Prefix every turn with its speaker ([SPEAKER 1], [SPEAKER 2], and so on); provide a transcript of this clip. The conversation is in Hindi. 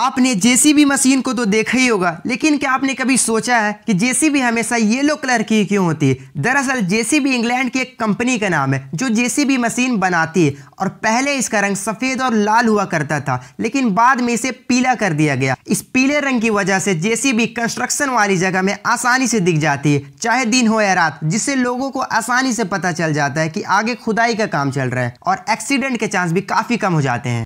[SPEAKER 1] आपने जेसीबी मशीन को तो देखा ही होगा लेकिन क्या आपने कभी सोचा है कि जेसीबी हमेशा येलो कलर की क्यों होती है दरअसल जेसीबी इंग्लैंड की एक कंपनी का नाम है जो जेसीबी मशीन बनाती है और पहले इसका रंग सफ़ेद और लाल हुआ करता था लेकिन बाद में इसे पीला कर दिया गया इस पीले रंग की वजह से जेसीबी कंस्ट्रक्शन वाली जगह में आसानी से दिख जाती है चाहे दिन हो या रात जिससे लोगों को आसानी से पता चल जाता है कि आगे खुदाई का काम चल रहा है और एक्सीडेंट के चांस भी काफ़ी कम हो जाते हैं